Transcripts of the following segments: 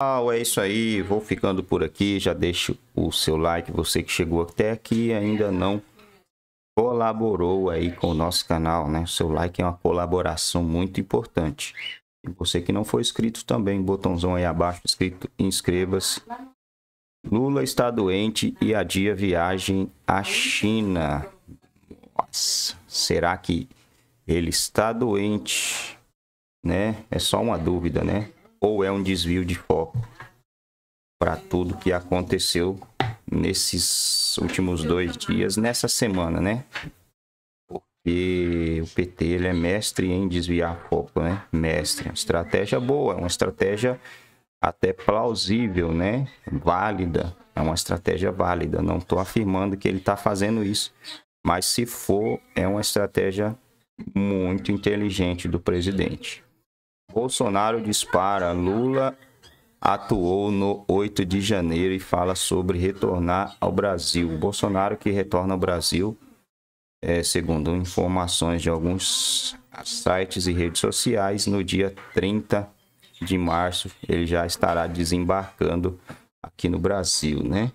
pessoal, é isso aí, vou ficando por aqui, já deixa o seu like, você que chegou até aqui ainda não colaborou aí com o nosso canal, né? O seu like é uma colaboração muito importante. E você que não foi inscrito também, botãozão aí abaixo escrito inscreva-se. Lula está doente e adia viagem à China. Nossa, será que ele está doente, né? É só uma dúvida, né? ou é um desvio de foco para tudo que aconteceu nesses últimos dois dias, nessa semana, né? Porque o PT ele é mestre em desviar foco, né? Mestre. Uma estratégia boa, uma estratégia até plausível, né? Válida. É uma estratégia válida. Não estou afirmando que ele está fazendo isso. Mas se for, é uma estratégia muito inteligente do presidente. Bolsonaro dispara, Lula atuou no 8 de janeiro e fala sobre retornar ao Brasil. Bolsonaro que retorna ao Brasil, é, segundo informações de alguns sites e redes sociais, no dia 30 de março ele já estará desembarcando aqui no Brasil, né?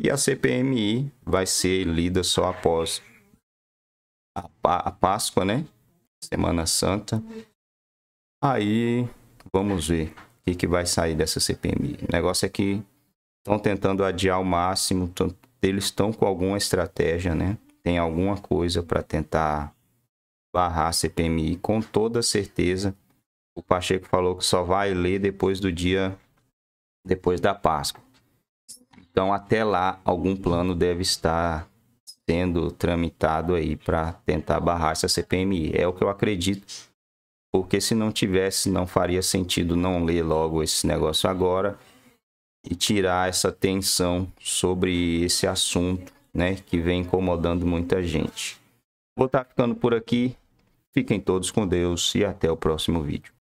E a CPMI vai ser lida só após a, Páscoa, né? Semana Santa. Aí vamos ver o que, que vai sair dessa CPMI. O negócio é que estão tentando adiar ao máximo, tão, eles estão com alguma estratégia, né? Tem alguma coisa para tentar barrar a CPMI. Com toda certeza, o Pacheco falou que só vai ler depois do dia, depois da Páscoa. Então, até lá, algum plano deve estar sendo tramitado aí para tentar barrar essa CPMI. É o que eu acredito porque se não tivesse, não faria sentido não ler logo esse negócio agora e tirar essa tensão sobre esse assunto, né, que vem incomodando muita gente. Vou estar tá ficando por aqui. Fiquem todos com Deus e até o próximo vídeo.